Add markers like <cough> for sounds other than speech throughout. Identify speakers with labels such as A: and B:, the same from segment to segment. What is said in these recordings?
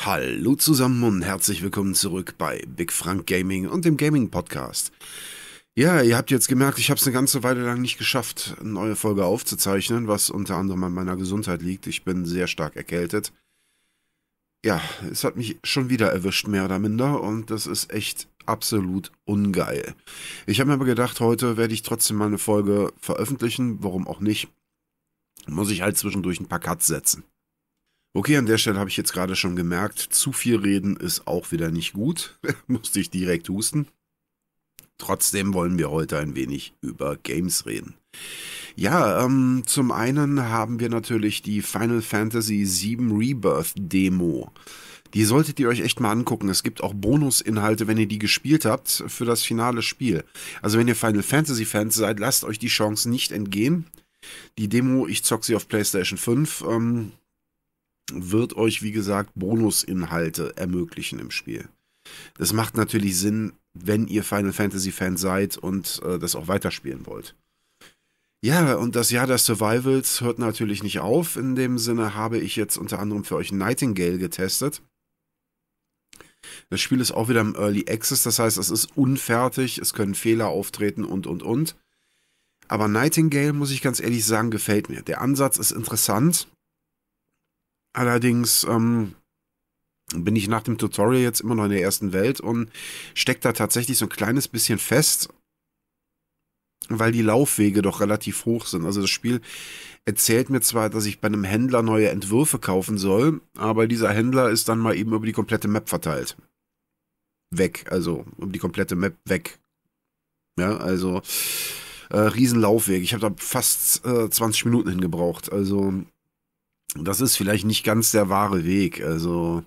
A: Hallo zusammen und herzlich willkommen zurück bei Big Frank Gaming und dem Gaming Podcast. Ja, ihr habt jetzt gemerkt, ich habe es eine ganze Weile lang nicht geschafft, eine neue Folge aufzuzeichnen, was unter anderem an meiner Gesundheit liegt. Ich bin sehr stark erkältet. Ja, es hat mich schon wieder erwischt, mehr oder minder, und das ist echt absolut ungeil. Ich habe mir aber gedacht, heute werde ich trotzdem mal eine Folge veröffentlichen, warum auch nicht. Muss ich halt zwischendurch ein paar Cuts setzen. Okay, an der Stelle habe ich jetzt gerade schon gemerkt, zu viel reden ist auch wieder nicht gut. <laughs> Musste ich direkt husten. Trotzdem wollen wir heute ein wenig über Games reden. Ja, ähm, zum einen haben wir natürlich die Final Fantasy VII Rebirth Demo. Die solltet ihr euch echt mal angucken. Es gibt auch Bonusinhalte, wenn ihr die gespielt habt, für das finale Spiel. Also wenn ihr Final Fantasy Fans seid, lasst euch die Chance nicht entgehen. Die Demo, ich zock sie auf PlayStation 5. Ähm, wird euch, wie gesagt, Bonusinhalte ermöglichen im Spiel. Das macht natürlich Sinn, wenn ihr Final Fantasy Fan seid und äh, das auch weiterspielen wollt. Ja, und das Jahr der Survivals hört natürlich nicht auf. In dem Sinne habe ich jetzt unter anderem für euch Nightingale getestet. Das Spiel ist auch wieder im Early Access, das heißt, es ist unfertig, es können Fehler auftreten und und und. Aber Nightingale, muss ich ganz ehrlich sagen, gefällt mir. Der Ansatz ist interessant. Allerdings ähm, bin ich nach dem Tutorial jetzt immer noch in der ersten Welt und steckt da tatsächlich so ein kleines bisschen fest, weil die Laufwege doch relativ hoch sind. Also das Spiel erzählt mir zwar, dass ich bei einem Händler neue Entwürfe kaufen soll, aber dieser Händler ist dann mal eben über die komplette Map verteilt. Weg, also um die komplette Map weg. Ja, also äh, Riesenlaufweg. Ich habe da fast äh, 20 Minuten hingebraucht. Also das ist vielleicht nicht ganz der wahre Weg. Also,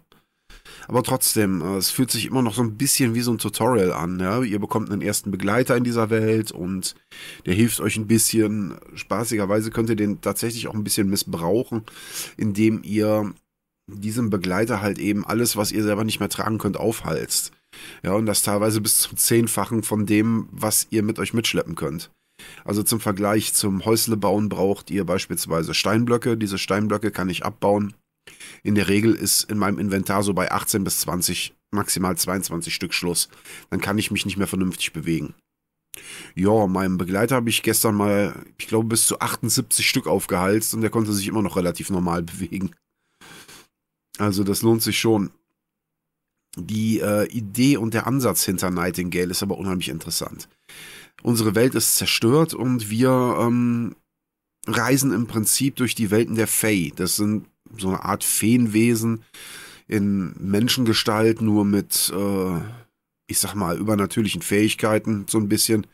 A: aber trotzdem, äh, es fühlt sich immer noch so ein bisschen wie so ein Tutorial an. Ja? Ihr bekommt einen ersten Begleiter in dieser Welt und der hilft euch ein bisschen. Spaßigerweise könnt ihr den tatsächlich auch ein bisschen missbrauchen, indem ihr diesem Begleiter halt eben alles, was ihr selber nicht mehr tragen könnt, aufhalst. Ja, und das teilweise bis zum Zehnfachen von dem, was ihr mit euch mitschleppen könnt. Also zum Vergleich zum Häuslebauen braucht ihr beispielsweise Steinblöcke. Diese Steinblöcke kann ich abbauen. In der Regel ist in meinem Inventar so bei 18 bis 20, maximal 22 Stück Schluss. Dann kann ich mich nicht mehr vernünftig bewegen. Ja, meinem Begleiter habe ich gestern mal, ich glaube, bis zu 78 Stück aufgehalst und der konnte sich immer noch relativ normal <laughs> bewegen. Also das lohnt sich schon. Die äh, Idee und der Ansatz hinter Nightingale ist aber unheimlich interessant unsere Welt ist zerstört und wir ähm, reisen im Prinzip durch die Welten der Fae. Das sind so eine Art Feenwesen in Menschengestalt, nur mit, äh, ich sag mal, übernatürlichen Fähigkeiten, so ein bisschen.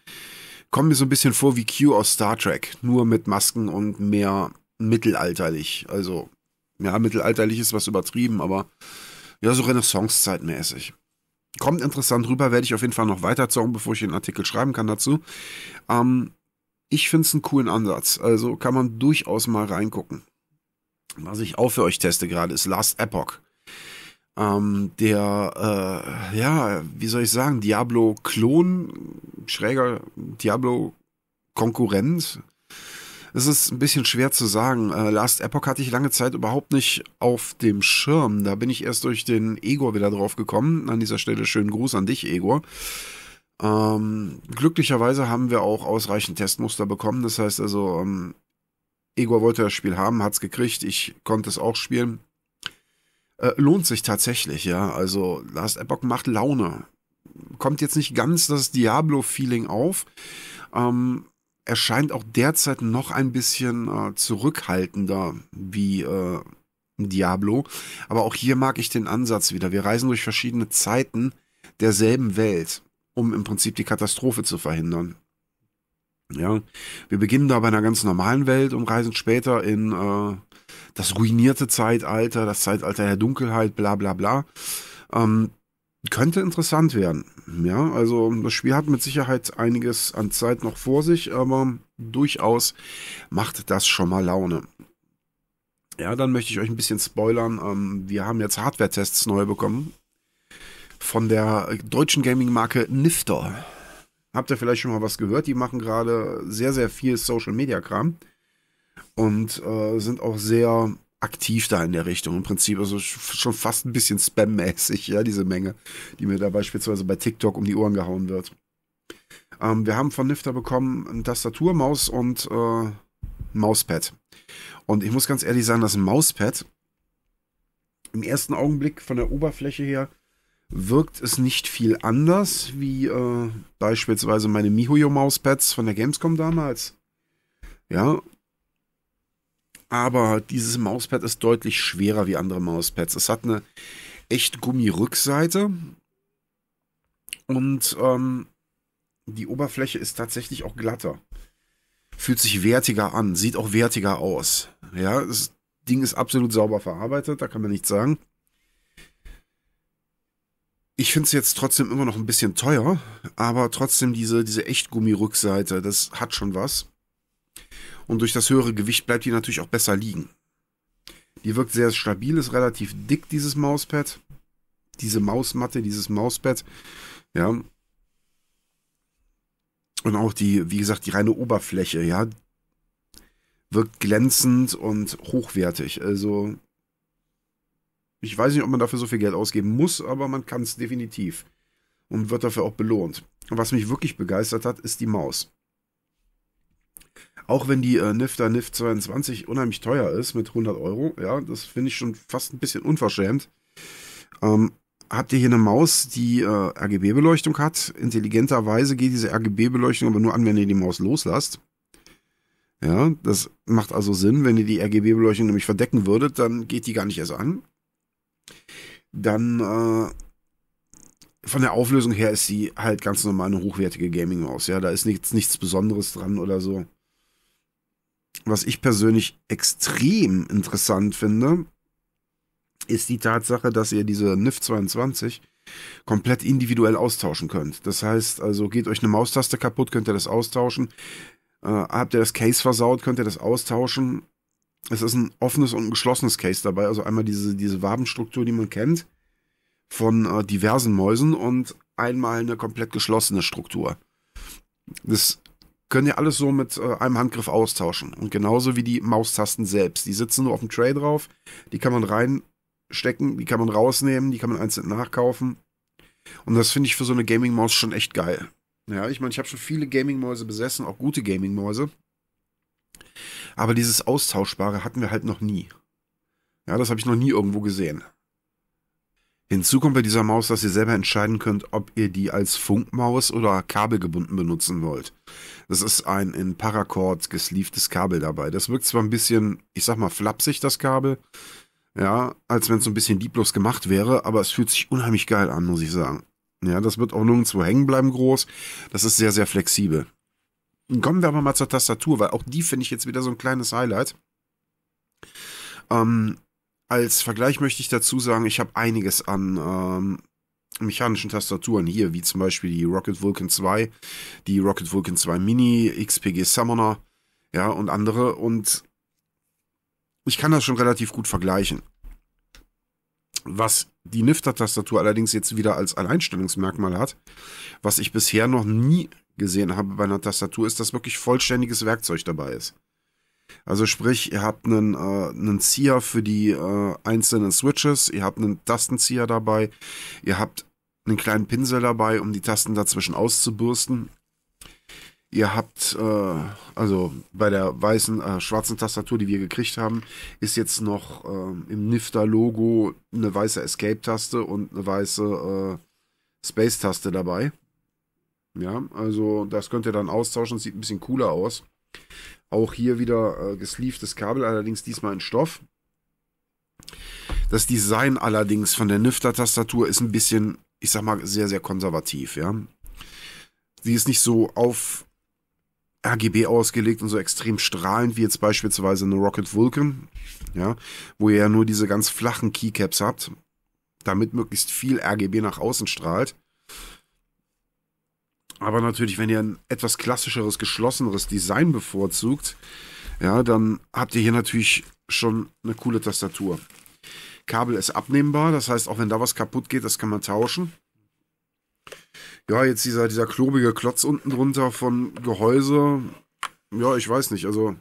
A: Kommen mir so ein bisschen vor wie Q aus Star Trek, nur mit Masken und mehr mittelalterlich. Also, ja, mittelalterlich ist was übertrieben, aber ja, so Renaissance-Zeit mäßig kommt interessant rüber, werde ich auf jeden Fall noch weiter weiterzocken, bevor ich den Artikel schreiben kann dazu. Ähm, ich finde es einen coolen Ansatz, also kann man durchaus mal reingucken. Was ich auch für euch teste gerade ist Last Epoch. Ähm, der, äh, ja, wie soll ich sagen, Diablo-Klon, schräger Diablo-Konkurrent. Das ist ein bisschen schwer zu sagen. Äh, Last Epoch hatte ich lange Zeit überhaupt nicht auf dem Schirm. Da bin ich erst durch den Egor wieder drauf gekommen. An dieser Stelle schönen Gruß an dich, Egor. Ähm, glücklicherweise haben wir auch ausreichend Testmuster bekommen. Das heißt also, ähm, Egor wollte das Spiel haben, hat es gekriegt. Ich konnte es auch spielen. Äh, lohnt sich tatsächlich, ja. Also Last Epoch macht Laune. Kommt jetzt nicht ganz das Diablo-Feeling auf. Ähm, erscheint auch derzeit noch ein bisschen äh, zurückhaltender wie äh, Diablo. Aber auch hier mag ich den Ansatz wieder. Wir reisen durch verschiedene Zeiten derselben Welt, um im Prinzip die Katastrophe zu verhindern. Ja, wir beginnen da bei einer ganz normalen Welt und reisen später in äh, das ruinierte Zeitalter, das Zeitalter der Dunkelheit, bla bla bla. Ähm, könnte interessant werden. Ja, also das Spiel hat mit Sicherheit einiges an Zeit noch vor sich, aber durchaus macht das schon mal Laune. Ja, dann möchte ich euch ein bisschen spoilern. Ähm, wir haben jetzt Hardware-Tests neu bekommen von der deutschen Gaming-Marke Nifter. Habt ihr vielleicht schon mal was gehört? Die machen gerade sehr, sehr viel Social-Media-Kram und äh, sind auch sehr aktiv da in der Richtung. Im Prinzip also schon fast ein bisschen spammäßig, ja, diese Menge, die mir da beispielsweise bei TikTok um die Ohren gehauen wird. Ähm, wir haben von Nifter bekommen eine Tastatur, Maus und äh, Mauspad. Und ich muss ganz ehrlich sagen, das Mauspad im ersten Augenblick von der Oberfläche her wirkt es nicht viel anders wie äh, beispielsweise meine MiHoYo Mauspads von der Gamescom damals. Ja, aber dieses Mauspad ist deutlich schwerer wie andere Mauspads. Es hat eine echt Gummi-Rückseite und ähm, die Oberfläche ist tatsächlich auch glatter. Fühlt sich wertiger an, sieht auch wertiger aus. Ja, das Ding ist absolut sauber verarbeitet, da kann man nichts sagen. Ich finde es jetzt trotzdem immer noch ein bisschen teuer, aber trotzdem diese, diese Echtgummi-Rückseite, das hat schon was und durch das höhere Gewicht bleibt die natürlich auch besser liegen. Die wirkt sehr stabil, ist relativ dick, dieses Mauspad. Diese Mausmatte, dieses Mauspad. Ja. Und auch die, wie gesagt, die reine Oberfläche, ja, wirkt glänzend und hochwertig. Also, ich weiß nicht, ob man dafür so viel Geld ausgeben muss, aber man kann es definitiv. Und wird dafür auch belohnt. Und was mich wirklich begeistert hat, ist die Maus. Auch wenn die äh, NIF NIF 22 unheimlich teuer ist mit 100 Euro, ja, das finde ich schon fast ein bisschen unverschämt. Ähm, habt ihr hier eine Maus, die äh, RGB-Beleuchtung hat? Intelligenterweise geht diese RGB-Beleuchtung aber nur an, wenn ihr die Maus loslasst. Ja, das macht also Sinn. Wenn ihr die RGB-Beleuchtung nämlich verdecken würdet, dann geht die gar nicht erst an. Dann äh, von der Auflösung her ist sie halt ganz normal eine hochwertige Gaming-Maus. Ja, da ist nichts, nichts Besonderes dran oder so was ich persönlich extrem interessant finde, ist die Tatsache, dass ihr diese NIF 22 komplett individuell austauschen könnt. Das heißt, also geht euch eine Maustaste kaputt, könnt ihr das austauschen. Äh, habt ihr das Case versaut, könnt ihr das austauschen. Es ist ein offenes und ein geschlossenes Case dabei. Also einmal diese, diese Wabenstruktur, die man kennt von äh, diversen Mäusen und einmal eine komplett geschlossene Struktur. Das können ja alles so mit äh, einem Handgriff austauschen. Und genauso wie die Maustasten selbst. Die sitzen nur auf dem Tray drauf, die kann man reinstecken, die kann man rausnehmen, die kann man einzeln nachkaufen. Und das finde ich für so eine Gaming-Maus schon echt geil. Ja, ich meine, ich habe schon viele Gaming-Mäuse besessen, auch gute Gaming-Mäuse. Aber dieses Austauschbare hatten wir halt noch nie. Ja, das habe ich noch nie irgendwo gesehen. Hinzu kommt bei dieser Maus, dass ihr selber entscheiden könnt, ob ihr die als Funkmaus oder kabelgebunden benutzen wollt. Das ist ein in Paracord gesleeftes Kabel dabei. Das wirkt zwar ein bisschen, ich sag mal, flapsig, das Kabel. Ja, als wenn es so ein bisschen lieblos gemacht wäre, aber es fühlt sich unheimlich geil an, muss ich sagen. Ja, das wird auch nirgendwo hängen bleiben groß. Das ist sehr, sehr flexibel. Kommen wir aber mal zur Tastatur, weil auch die finde ich jetzt wieder so ein kleines Highlight. Ähm, als Vergleich möchte ich dazu sagen, ich habe einiges an ähm, mechanischen Tastaturen hier, wie zum Beispiel die Rocket Vulcan 2, die Rocket Vulcan 2 Mini, XPG Summoner, ja, und andere. Und ich kann das schon relativ gut vergleichen. Was die Nifter-Tastatur allerdings jetzt wieder als Alleinstellungsmerkmal hat, was ich bisher noch nie gesehen habe bei einer Tastatur, ist, dass wirklich vollständiges Werkzeug dabei ist. Also sprich, ihr habt einen, äh, einen Zieher für die äh, einzelnen Switches, ihr habt einen Tastenzieher dabei, ihr habt einen kleinen Pinsel dabei, um die Tasten dazwischen auszubürsten. Ihr habt, äh, also bei der weißen, äh, schwarzen Tastatur, die wir gekriegt haben, ist jetzt noch äh, im Nifter-Logo eine weiße Escape-Taste und eine weiße äh, Space-Taste dabei. Ja, also das könnt ihr dann austauschen, sieht ein bisschen cooler aus. Auch hier wieder äh, gesleevedes Kabel, allerdings diesmal in Stoff. Das Design allerdings von der Nifter-Tastatur ist ein bisschen, ich sag mal, sehr, sehr konservativ, ja. Sie ist nicht so auf RGB ausgelegt und so extrem strahlend wie jetzt beispielsweise eine Rocket Vulcan, ja, wo ihr ja nur diese ganz flachen Keycaps habt, damit möglichst viel RGB nach außen strahlt. Aber natürlich, wenn ihr ein etwas klassischeres, geschlosseneres Design bevorzugt, ja, dann habt ihr hier natürlich schon eine coole Tastatur. Kabel ist abnehmbar, das heißt, auch wenn da was kaputt geht, das kann man tauschen. Ja, jetzt dieser, dieser klobige Klotz unten drunter von Gehäuse. Ja, ich weiß nicht, also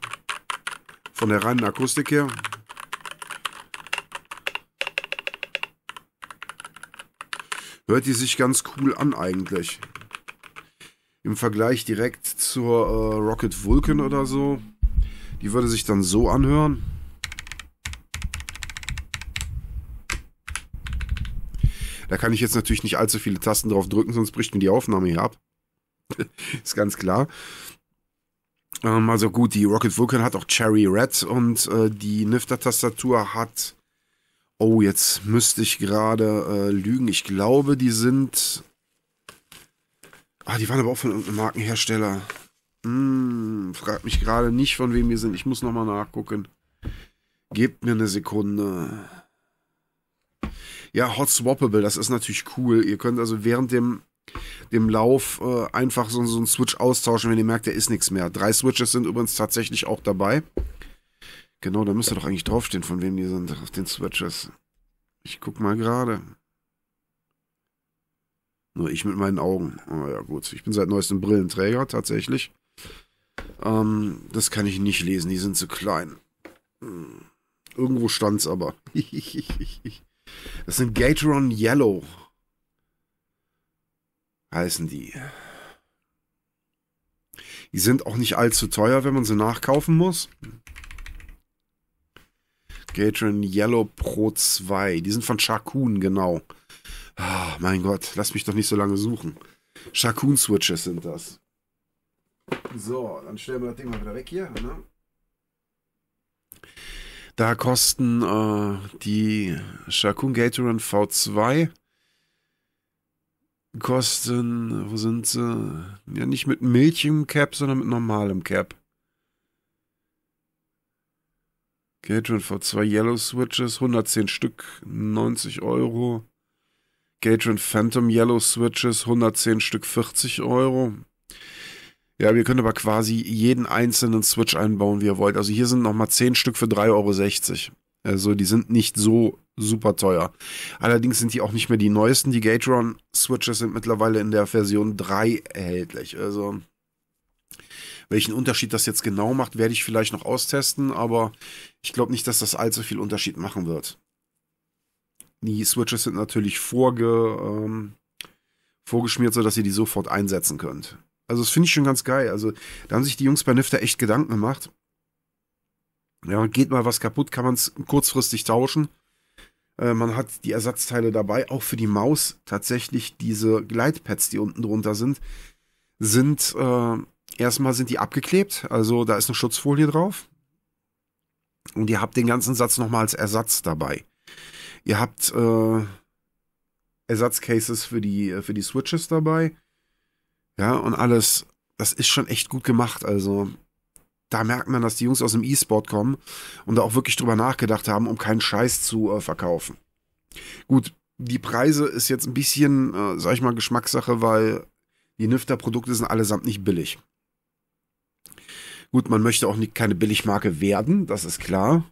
A: von der reinen Akustik her. Hört die sich ganz cool an eigentlich im Vergleich direkt zur äh, Rocket Vulcan oder so. Die würde sich dann so anhören. Da kann ich jetzt natürlich nicht allzu viele Tasten drauf drücken, sonst bricht mir die Aufnahme hier ab. <laughs> Ist ganz klar. Ähm, also gut, die Rocket Vulcan hat auch Cherry Red und äh, die Nifter-Tastatur hat. Oh, jetzt müsste ich gerade äh, lügen. Ich glaube, die sind Ah, die waren aber auch von irgendeinem Markenhersteller. Hm, fragt mich gerade nicht, von wem wir sind. Ich muss nochmal nachgucken. Gebt mir eine Sekunde. Ja, Hot Swappable, das ist natürlich cool. Ihr könnt also während dem, dem Lauf äh, einfach so, so einen Switch austauschen, wenn ihr merkt, der ist nichts mehr. Drei Switches sind übrigens tatsächlich auch dabei. Genau, da müsste doch eigentlich draufstehen, von wem die sind, auf den Switches. Ich guck mal gerade. Nur ich mit meinen Augen. Oh, ja, gut. Ich bin seit neuestem Brillenträger, tatsächlich. Ähm, das kann ich nicht lesen, die sind zu klein. Hm. Irgendwo stand's aber. <laughs> das sind Gatoron Yellow. Heißen die. Die sind auch nicht allzu teuer, wenn man sie nachkaufen muss. Gateron Yellow Pro 2. Die sind von Shakun, genau. Ah, mein Gott, lass mich doch nicht so lange suchen. Shakun-Switches sind das. So, dann stellen wir das Ding mal wieder weg hier. Ne? Da kosten äh, die Shakun Gatoran V2 kosten, wo sind sie? Ja, nicht mit Milch im Cap, sondern mit normalem Cap. Gatoran V2 Yellow Switches, 110 Stück, 90 Euro. Gage und Phantom Yellow Switches, 110 Stück 40 Euro. Ja, wir können aber quasi jeden einzelnen Switch einbauen, wie ihr wollt. Also hier sind nochmal 10 Stück für 3,60 Euro. Also die sind nicht so super teuer. Allerdings sind die auch nicht mehr die neuesten. Die Gatron Switches sind mittlerweile in der Version 3 erhältlich. Also welchen Unterschied das jetzt genau macht, werde ich vielleicht noch austesten, aber ich glaube nicht, dass das allzu viel Unterschied machen wird die Switches sind natürlich vorge, ähm, vorgeschmiert, sodass ihr die sofort einsetzen könnt. Also das finde ich schon ganz geil. Also da haben sich die Jungs bei Nifter echt Gedanken gemacht. Ja, geht mal was kaputt, kann man es kurzfristig tauschen. Äh, man hat die Ersatzteile dabei, auch für die Maus tatsächlich diese Gleitpads, die unten drunter sind, sind äh, erstmal sind die abgeklebt, also da ist eine Schutzfolie drauf. Und ihr habt den ganzen Satz nochmal als Ersatz dabei. Ihr habt äh, Ersatzcases für die, äh, für die Switches dabei. Ja, und alles. Das ist schon echt gut gemacht. Also, da merkt man, dass die Jungs aus dem E-Sport kommen und da auch wirklich drüber nachgedacht haben, um keinen Scheiß zu äh, verkaufen. Gut, die Preise ist jetzt ein bisschen, äh, sag ich mal, Geschmackssache, weil die Nifter-Produkte sind allesamt nicht billig. Gut, man möchte auch nicht, keine Billigmarke werden, das ist klar.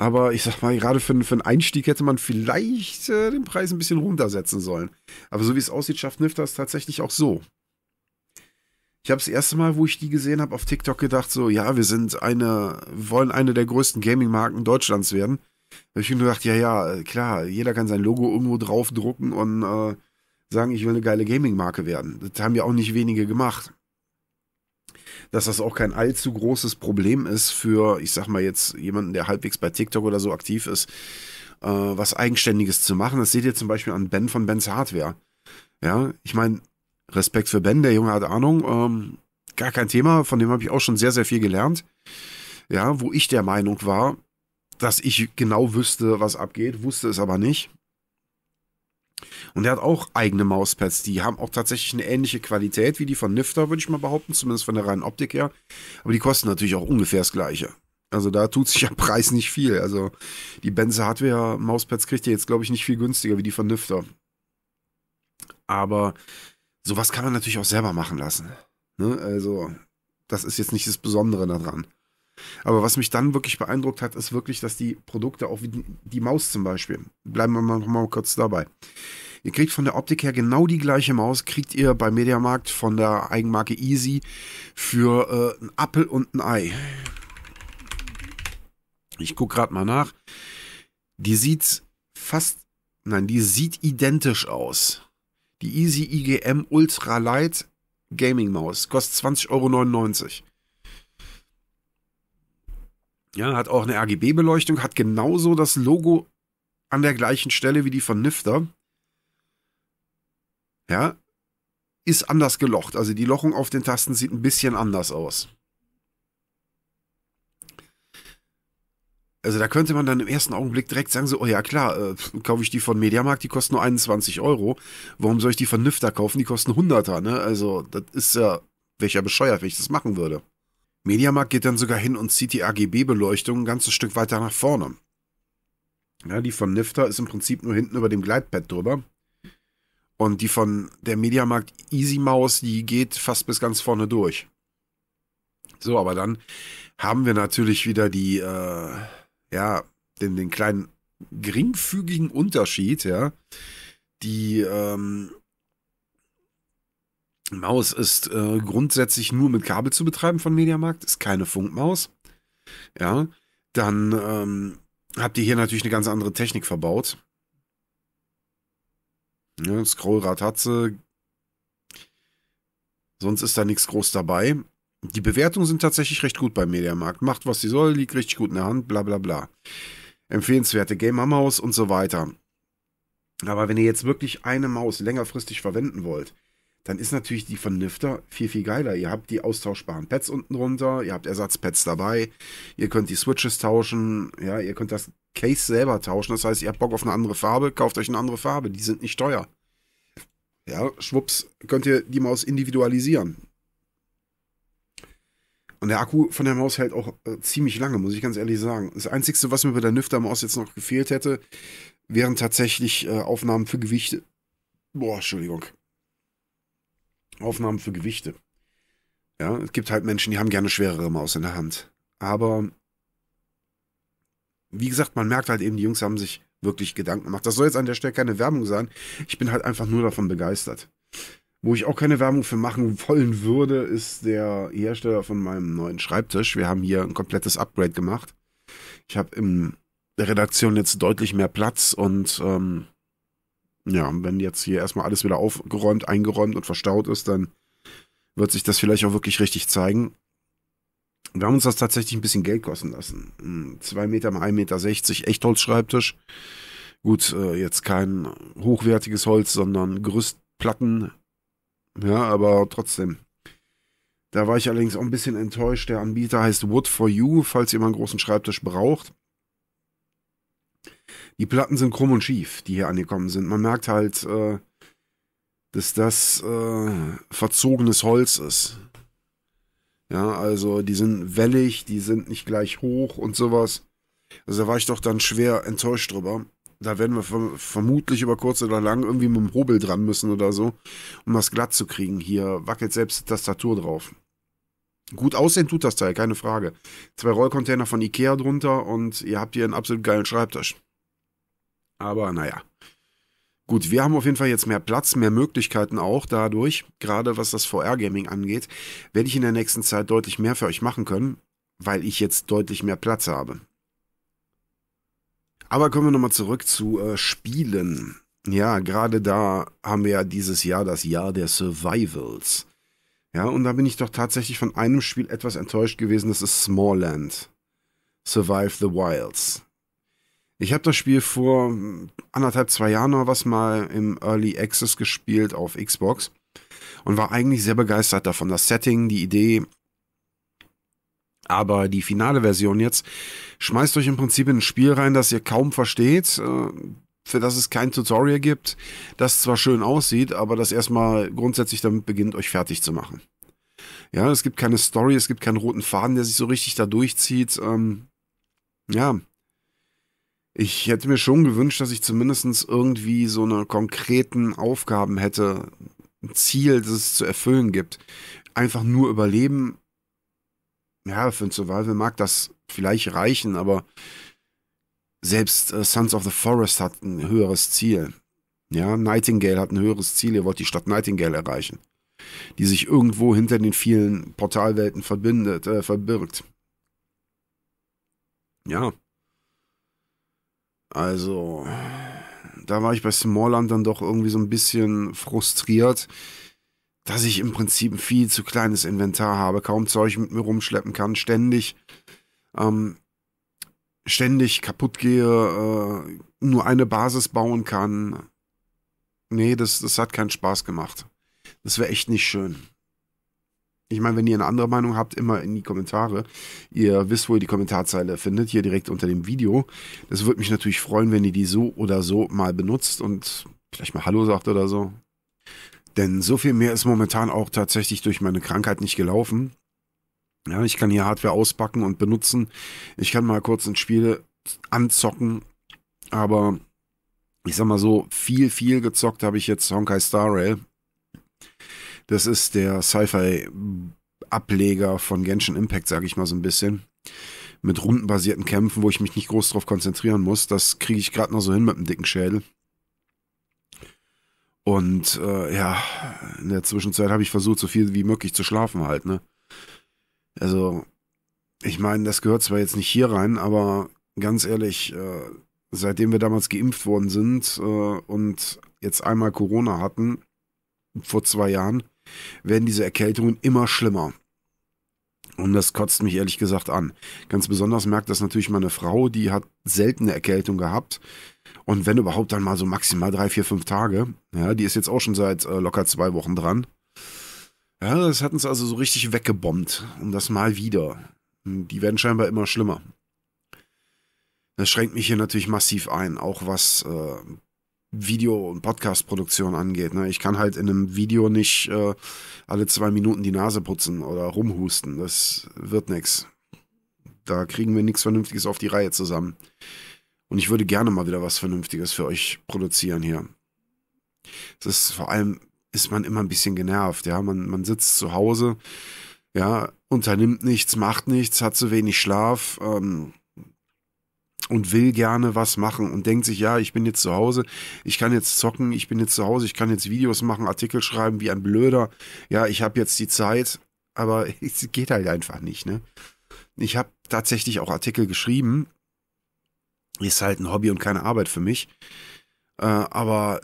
A: Aber ich sag mal, gerade für, für einen Einstieg hätte man vielleicht äh, den Preis ein bisschen runtersetzen sollen. Aber so wie es aussieht, schafft Nifter es tatsächlich auch so. Ich habe das erste Mal, wo ich die gesehen habe, auf TikTok gedacht, so, ja, wir sind eine, wollen eine der größten Gaming-Marken Deutschlands werden. Da habe ich mir gedacht, ja, ja, klar, jeder kann sein Logo irgendwo draufdrucken und äh, sagen, ich will eine geile Gaming-Marke werden. Das haben ja auch nicht wenige gemacht dass das auch kein allzu großes Problem ist für, ich sag mal jetzt, jemanden, der halbwegs bei TikTok oder so aktiv ist, äh, was Eigenständiges zu machen. Das seht ihr zum Beispiel an Ben von Bens Hardware. Ja, ich meine, Respekt für Ben, der Junge hat Ahnung. Ähm, gar kein Thema, von dem habe ich auch schon sehr, sehr viel gelernt. Ja, wo ich der Meinung war, dass ich genau wüsste, was abgeht, wusste es aber nicht. Und er hat auch eigene Mauspads, die haben auch tatsächlich eine ähnliche Qualität wie die von Nifter, würde ich mal behaupten, zumindest von der reinen Optik her. Aber die kosten natürlich auch ungefähr das gleiche. Also da tut sich am <laughs> Preis nicht viel. Also die Benze Hardware Mauspads kriegt ihr jetzt, glaube ich, nicht viel günstiger wie die von Nifter. Aber sowas kann man natürlich auch selber machen lassen. Ne? Also das ist jetzt nicht das Besondere daran. Aber was mich dann wirklich beeindruckt hat, ist wirklich, dass die Produkte, auch wie die Maus zum Beispiel, bleiben wir mal mal kurz dabei. Ihr kriegt von der Optik her genau die gleiche Maus, kriegt ihr bei Mediamarkt von der Eigenmarke Easy für äh, einen Appel und ein Ei. Ich gucke gerade mal nach. Die sieht fast, nein, die sieht identisch aus. Die Easy IGM Ultra Light Gaming Maus kostet 20,99 Euro. Ja, hat auch eine RGB-Beleuchtung, hat genauso das Logo an der gleichen Stelle wie die von Nifter. Ja, ist anders gelocht. Also die Lochung auf den Tasten sieht ein bisschen anders aus. Also da könnte man dann im ersten Augenblick direkt sagen, so, oh ja klar, äh, kaufe ich die von Mediamarkt, die kosten nur 21 Euro. Warum soll ich die von Nifter kaufen? Die kosten 100er, ne? Also das ist ja, welcher ja bescheuert, wenn ich das machen würde. Mediamarkt geht dann sogar hin und zieht die agb beleuchtung ein ganzes Stück weiter nach vorne. Ja, die von Nifter ist im Prinzip nur hinten über dem Gleitpad drüber. Und die von der Mediamarkt Easy Maus, die geht fast bis ganz vorne durch. So, aber dann haben wir natürlich wieder die, äh, ja, den, den kleinen geringfügigen Unterschied, ja. Die ähm, Maus ist äh, grundsätzlich nur mit Kabel zu betreiben von Mediamarkt, ist keine Funkmaus. Ja, dann ähm, habt ihr hier natürlich eine ganz andere Technik verbaut. Ja, Scrollrad hat sie. Sonst ist da nichts groß dabei. Die Bewertungen sind tatsächlich recht gut beim Mediamarkt. Macht, was sie soll, liegt richtig gut in der Hand, bla bla bla. Empfehlenswerte Gamer-Maus und so weiter. Aber wenn ihr jetzt wirklich eine Maus längerfristig verwenden wollt, dann ist natürlich die von Lifter viel, viel geiler. Ihr habt die austauschbaren Pads unten drunter, ihr habt Ersatzpads dabei, ihr könnt die Switches tauschen, ja, ihr könnt das Case selber tauschen. Das heißt, ihr habt Bock auf eine andere Farbe, kauft euch eine andere Farbe, die sind nicht teuer. Ja, schwupps, könnt ihr die Maus individualisieren. Und der Akku von der Maus hält auch äh, ziemlich lange, muss ich ganz ehrlich sagen. Das Einzige, was mir bei der Nüfter-Maus jetzt noch gefehlt hätte, wären tatsächlich äh, Aufnahmen für Gewichte. Boah, Entschuldigung. Aufnahmen für Gewichte. Ja, es gibt halt Menschen, die haben gerne schwerere Maus in der Hand. Aber wie gesagt, man merkt halt eben, die Jungs haben sich wirklich Gedanken gemacht. Das soll jetzt an der Stelle keine Werbung sein. Ich bin halt einfach nur davon begeistert. Wo ich auch keine Werbung für machen wollen würde, ist der Hersteller von meinem neuen Schreibtisch. Wir haben hier ein komplettes Upgrade gemacht. Ich habe in der Redaktion jetzt deutlich mehr Platz und ähm, ja, wenn jetzt hier erstmal alles wieder aufgeräumt, eingeräumt und verstaut ist, dann wird sich das vielleicht auch wirklich richtig zeigen. Wir haben uns das tatsächlich ein bisschen Geld kosten lassen. Zwei Meter mal 1,60 Meter Echtholzschreibtisch. Gut, äh, jetzt kein hochwertiges Holz, sondern Gerüstplatten. Ja, aber trotzdem. Da war ich allerdings auch ein bisschen enttäuscht. Der Anbieter heißt Wood for You, falls ihr mal einen großen Schreibtisch braucht. Die Platten sind krumm und schief, die hier angekommen sind. Man merkt halt, äh, dass das äh, verzogenes Holz ist. Ja, also die sind wellig, die sind nicht gleich hoch und sowas. Also da war ich doch dann schwer enttäuscht drüber. Da werden wir verm vermutlich über kurz oder lang irgendwie mit dem Hobel dran müssen oder so, um das glatt zu kriegen. Hier wackelt selbst die Tastatur drauf. Gut aussehen tut das Teil, keine Frage. Zwei Rollcontainer von Ikea drunter und ihr habt hier einen absolut geilen Schreibtisch. Aber naja. Gut, wir haben auf jeden Fall jetzt mehr Platz, mehr Möglichkeiten auch dadurch, gerade was das VR-Gaming angeht, werde ich in der nächsten Zeit deutlich mehr für euch machen können, weil ich jetzt deutlich mehr Platz habe. Aber kommen wir nochmal zurück zu äh, Spielen. Ja, gerade da haben wir ja dieses Jahr das Jahr der Survivals. Ja, und da bin ich doch tatsächlich von einem Spiel etwas enttäuscht gewesen, das ist Smallland. Survive the Wilds. Ich habe das Spiel vor hm, anderthalb, zwei Jahren noch was mal im Early Access gespielt auf Xbox und war eigentlich sehr begeistert davon. Das Setting, die Idee. Aber die finale Version jetzt schmeißt euch im Prinzip in ein Spiel rein, das ihr kaum versteht, äh, für das es kein Tutorial gibt, das zwar schön aussieht, aber das erstmal grundsätzlich damit beginnt, euch fertig zu machen. Ja, es gibt keine Story, es gibt keinen roten Faden, der sich so richtig da durchzieht. Ähm, ja, ich hätte mir schon gewünscht, dass ich zumindest irgendwie so eine konkreten Aufgaben hätte, ein Ziel, das es zu erfüllen gibt. Einfach nur überleben, ja, für ein Survival mag das vielleicht reichen, aber selbst äh, Sons of the Forest hat ein höheres Ziel. Ja, Nightingale hat ein höheres Ziel. Ihr wollt die Stadt Nightingale erreichen, die sich irgendwo hinter den vielen Portalwelten verbindet, äh, verbirgt. Ja, also, da war ich bei Smallland dann doch irgendwie so ein bisschen frustriert, dass ich im Prinzip ein viel zu kleines Inventar habe, kaum Zeug mit mir rumschleppen kann, ständig, ähm, ständig kaputt gehe, äh, nur eine Basis bauen kann. Nee, das, das hat keinen Spaß gemacht. Das wäre echt nicht schön. Ich meine, wenn ihr eine andere Meinung habt, immer in die Kommentare. Ihr wisst, wo ihr die Kommentarzeile findet, hier direkt unter dem Video. Das würde mich natürlich freuen, wenn ihr die so oder so mal benutzt und vielleicht mal Hallo sagt oder so. Denn so viel mehr ist momentan auch tatsächlich durch meine Krankheit nicht gelaufen. Ja, ich kann hier Hardware auspacken und benutzen. Ich kann mal kurz ein Spiel anzocken. Aber ich sag mal so, viel, viel gezockt habe ich jetzt Honkai Star Rail. Das ist der Sci-Fi-Ableger von Genshin Impact, sage ich mal so ein bisschen. Mit rundenbasierten Kämpfen, wo ich mich nicht groß drauf konzentrieren muss. Das kriege ich gerade noch so hin mit dem dicken Schädel. Und äh, ja, in der Zwischenzeit habe ich versucht, so viel wie möglich zu schlafen halt, ne? Also, ich meine, das gehört zwar jetzt nicht hier rein, aber ganz ehrlich, äh, seitdem wir damals geimpft worden sind äh, und jetzt einmal Corona hatten, vor zwei Jahren, werden diese Erkältungen immer schlimmer. Und das kotzt mich ehrlich gesagt an. Ganz besonders merkt das natürlich meine Frau, die hat seltene Erkältung gehabt. Und wenn überhaupt, dann mal so maximal drei, vier, fünf Tage. Ja, die ist jetzt auch schon seit äh, locker zwei Wochen dran. Ja, das hat uns also so richtig weggebombt. Und das mal wieder. Hm, die werden scheinbar immer schlimmer. Das schränkt mich hier natürlich massiv ein, auch was äh, Video- und Podcast-Produktion angeht. Ne? Ich kann halt in einem Video nicht äh, alle zwei Minuten die Nase putzen oder rumhusten. Das wird nichts. Da kriegen wir nichts Vernünftiges auf die Reihe zusammen. Und ich würde gerne mal wieder was Vernünftiges für euch produzieren hier. Das ist vor allem, ist man immer ein bisschen genervt, ja. Man, man sitzt zu Hause, ja, unternimmt nichts, macht nichts, hat zu wenig Schlaf, ähm, und will gerne was machen und denkt sich, ja, ich bin jetzt zu Hause, ich kann jetzt zocken, ich bin jetzt zu Hause, ich kann jetzt Videos machen, Artikel schreiben wie ein Blöder. Ja, ich habe jetzt die Zeit, aber <laughs> es geht halt einfach nicht, ne? Ich habe tatsächlich auch Artikel geschrieben. Ist halt ein Hobby und keine Arbeit für mich. Äh, aber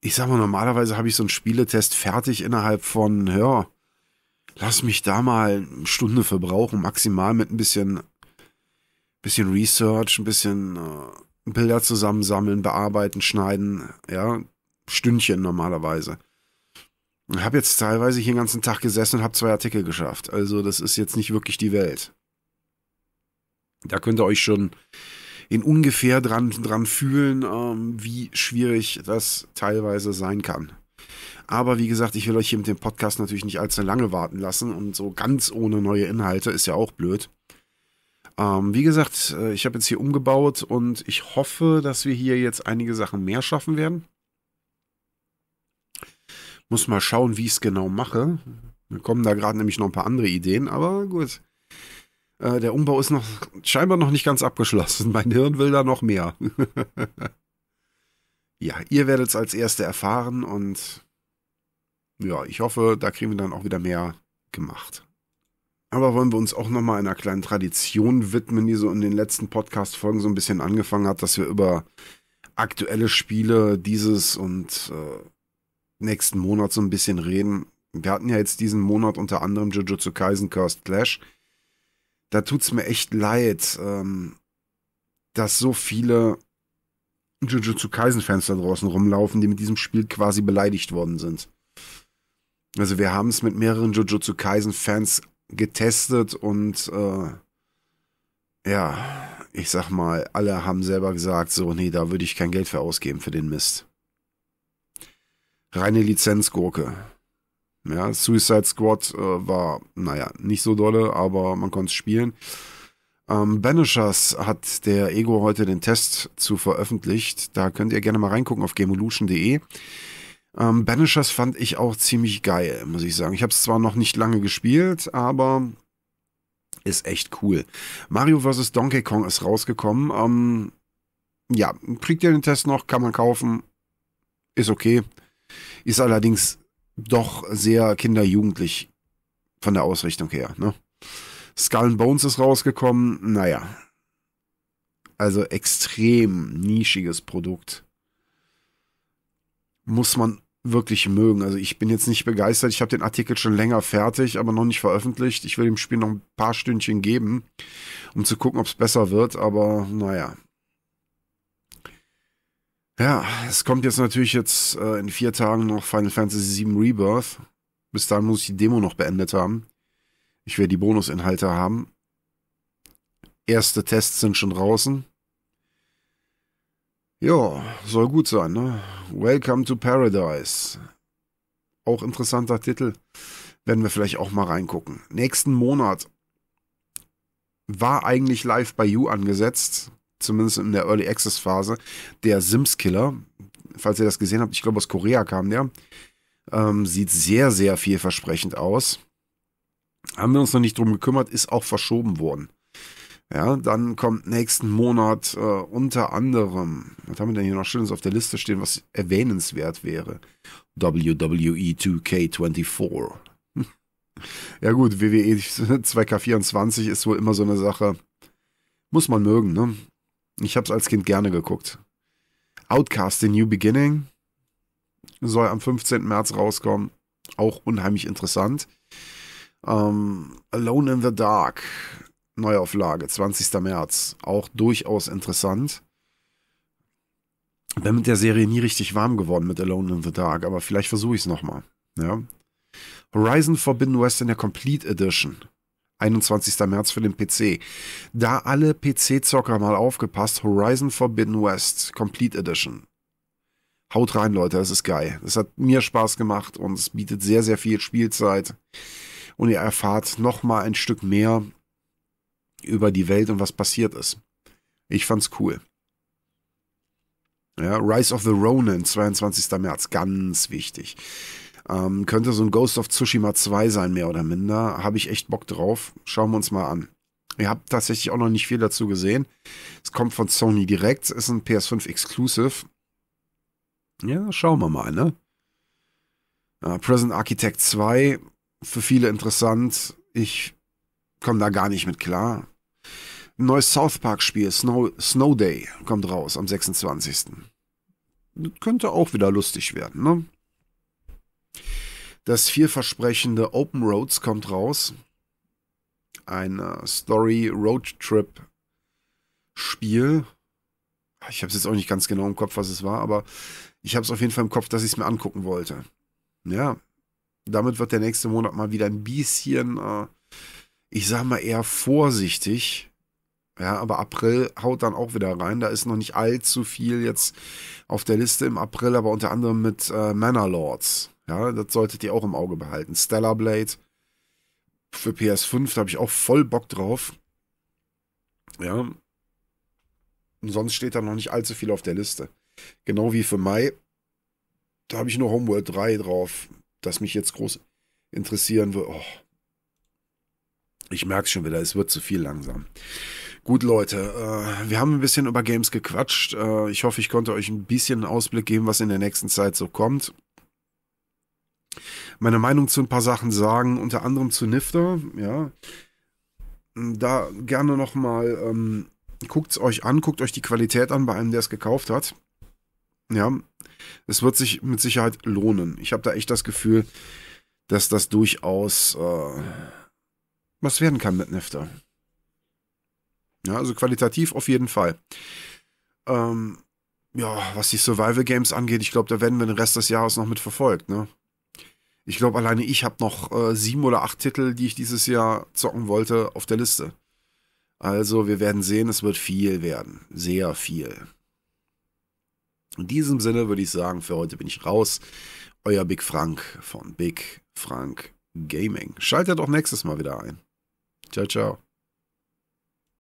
A: ich sag mal, normalerweise habe ich so einen Spieletest fertig innerhalb von, ja, lass mich da mal eine Stunde verbrauchen, maximal mit ein bisschen bisschen Research, ein bisschen äh, Bilder zusammensammeln, bearbeiten, schneiden, ja, Stündchen normalerweise. Ich habe jetzt teilweise hier den ganzen Tag gesessen und habe zwei Artikel geschafft. Also das ist jetzt nicht wirklich die Welt. Da könnt ihr euch schon in ungefähr dran, dran fühlen, ähm, wie schwierig das teilweise sein kann. Aber wie gesagt, ich will euch hier mit dem Podcast natürlich nicht allzu lange warten lassen und so ganz ohne neue Inhalte ist ja auch blöd. Ähm, wie gesagt, äh, ich habe jetzt hier umgebaut und ich hoffe, dass wir hier jetzt einige Sachen mehr schaffen werden. Muss mal schauen, wie ich es genau mache. Wir kommen da gerade nämlich noch ein paar andere Ideen, aber gut. Äh, der Umbau ist noch scheinbar noch nicht ganz abgeschlossen. <laughs> Mein Hirn will da noch mehr. <laughs> ja, ihr werdet es als Erste erfahren und ja, ich hoffe, da kriegen wir dann auch wieder mehr gemacht aber wollen wir uns auch nochmal einer kleinen Tradition widmen, die so in den letzten Podcast-Folgen so ein bisschen angefangen hat, dass wir über aktuelle Spiele dieses und äh, nächsten Monat so ein bisschen reden. Wir hatten ja jetzt diesen Monat unter anderem Jujutsu Kaisen Cursed Clash. Da tut's mir echt leid, ähm, dass so viele Jujutsu Kaisen-Fans da draußen rumlaufen, die mit diesem Spiel quasi beleidigt worden sind. Also wir haben es mit mehreren Jujutsu Kaisen-Fans getestet und äh, ja, ich sag mal, alle haben selber gesagt, so, nee, da würde ich kein Geld für ausgeben für den Mist. Reine Lizenzgurke. Ja, Suicide Squad äh, war, naja, nicht so dolle, aber man konnte es spielen. Ähm, Banishers hat der Ego heute den Test zu veröffentlicht. Da könnt ihr gerne mal reingucken auf gameolution.de. Ähm, Banishers fand ich auch ziemlich geil, muss ich sagen. Ich habe es zwar noch nicht lange gespielt, aber ist echt cool. Mario vs. Donkey Kong ist rausgekommen. Ähm, ja, kriegt ihr den Test noch, kann man kaufen. Ist okay. Ist allerdings doch sehr kinderjugendlich von der Ausrichtung her. Ne? Skull and Bones ist rausgekommen. Naja. Also extrem nischiges Produkt muss man wirklich mögen. Also ich bin jetzt nicht begeistert. Ich habe den Artikel schon länger fertig, aber noch nicht veröffentlicht. Ich will dem Spiel noch ein paar Stündchen geben, um zu gucken, ob es besser wird. Aber naja. Ja, es kommt jetzt natürlich jetzt äh, in vier Tagen noch Final Fantasy VII Rebirth. Bis dahin muss ich die Demo noch beendet haben. Ich werde die Bonusinhalte haben. Erste Tests sind schon draußen. Ja, soll gut sein, ne? Welcome to Paradise. Auch interessanter Titel. Werden wir vielleicht auch mal reingucken. Nächsten Monat war eigentlich live bei You angesetzt, zumindest in der Early Access Phase, der Sims Killer. Falls ihr das gesehen habt, ich glaube aus Korea kam der. Ähm, sieht sehr, sehr vielversprechend aus. Haben wir uns noch nicht drum gekümmert, ist auch verschoben worden. Ja, dann kommt nächsten Monat äh, unter anderem, was haben wir denn hier noch Schönes auf der Liste stehen, was erwähnenswert wäre? WWE e 2K24. <laughs> ja gut, WWE e 2K24 ist wohl immer so eine Sache, muss man mögen, ne? Ich hab's als Kind gerne geguckt. Outcast The New Beginning soll am 15. März rauskommen, auch unheimlich interessant. Ähm, Alone in the Dark Neuauflage, 20. März. Auch durchaus interessant. Bin mit der Serie nie richtig warm geworden mit Alone in the Dark, aber vielleicht versuche ich es nochmal. Ja. Horizon Forbidden West in der Complete Edition. 21. März für den PC. Da alle PC-Zocker mal aufgepasst, Horizon Forbidden West Complete Edition. Haut rein, Leute, es ist geil. Es hat mir Spaß gemacht und es bietet sehr, sehr viel Spielzeit. Und ihr erfahrt nochmal ein Stück mehr über die Welt und was passiert ist. Ich fand's cool. Ja, Rise of the Ronin, 22. März, ganz wichtig. Ähm, könnte so ein Ghost of Tsushima 2 sein, mehr oder minder. Habe ich echt Bock drauf. Schauen wir uns mal an. Ihr habt tatsächlich auch noch nicht viel dazu gesehen. Es kommt von Sony direkt, ist ein PS5 Exclusive. Ja, schauen wir mal, ne? Uh, Present Architect 2, für viele interessant. Ich komme da gar nicht mit klar. Ein neues South Park-Spiel, Snow, Snow Day, kommt raus am 26. Das könnte auch wieder lustig werden, ne? Das vielversprechende Open Roads kommt raus. Ein äh, Story-Road-Trip-Spiel. Ich habe es jetzt auch nicht ganz genau im Kopf, was es war, aber ich habe es auf jeden Fall im Kopf, dass ich es mir angucken wollte. Ja, damit wird der nächste Monat mal wieder ein bisschen, äh, ich sag mal eher vorsichtig ja, aber April haut dann auch wieder rein. Da ist noch nicht allzu viel jetzt auf der Liste im April, aber unter anderem mit äh, Manor Lords. Ja, das solltet ihr auch im Auge behalten. Stellar Blade für PS5, da habe ich auch voll Bock drauf. Ja. Und sonst steht da noch nicht allzu viel auf der Liste. Genau wie für Mai, da habe ich nur Homeworld 3 drauf, das mich jetzt groß interessieren würde. Oh. Ich merke schon wieder, es wird zu viel langsam. Gut, Leute, äh, wir haben ein bisschen über Games gequatscht. Äh, ich hoffe, ich konnte euch ein bisschen einen Ausblick geben, was in der nächsten Zeit so kommt. Meine Meinung zu ein paar Sachen sagen, unter anderem zu Nifter, ja. Da gerne nochmal, ähm, guckt es euch an, guckt euch die Qualität an bei einem, der es gekauft hat. Ja, es wird sich mit Sicherheit lohnen. Ich habe da echt das Gefühl, dass das durchaus äh, was werden kann mit Nifter. Ja, also qualitativ auf jeden Fall. Ähm, ja, was die Survival Games angeht, ich glaube, da werden wir den Rest des Jahres noch mit verfolgt, ne? Ich glaube, alleine ich habe noch äh, sieben oder acht Titel, die ich dieses Jahr zocken wollte, auf der Liste. Also, wir werden sehen, es wird viel werden. Sehr viel. In diesem Sinne würde ich sagen, für heute bin ich raus. Euer Big Frank von Big Frank Gaming. Schaltet auch nächstes Mal wieder ein. Ciao, ciao.